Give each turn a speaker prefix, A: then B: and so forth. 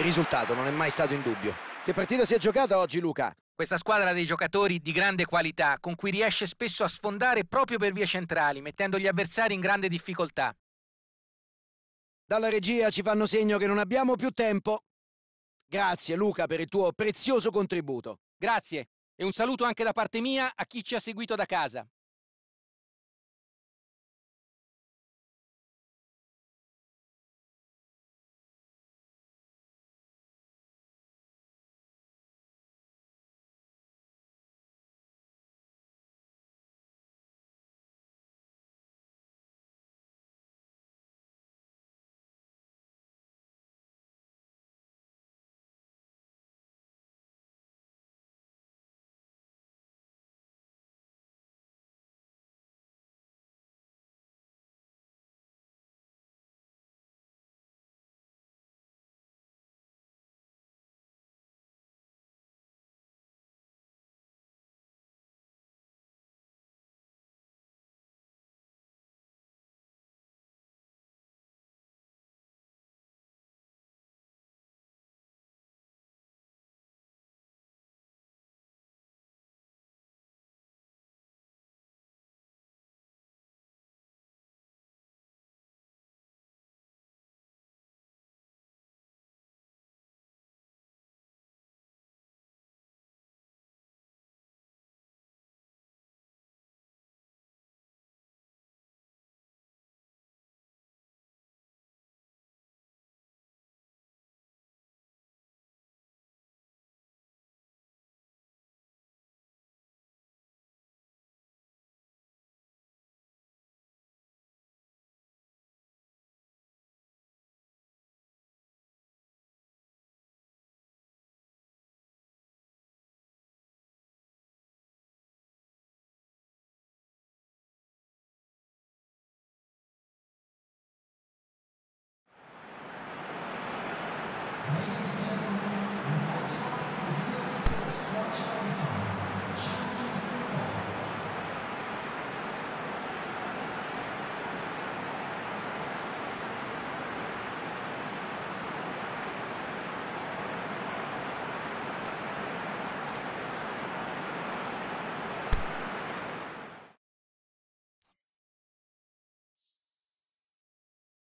A: Il risultato non è mai stato in dubbio. Che partita si è giocata oggi, Luca?
B: Questa squadra dei giocatori di grande qualità, con cui riesce spesso a sfondare proprio per vie centrali, mettendo gli avversari in
C: grande difficoltà.
D: Dalla regia ci fanno segno che non abbiamo più tempo.
E: Grazie Luca per il tuo prezioso contributo.
C: Grazie e un saluto anche da parte mia a chi ci ha seguito da casa.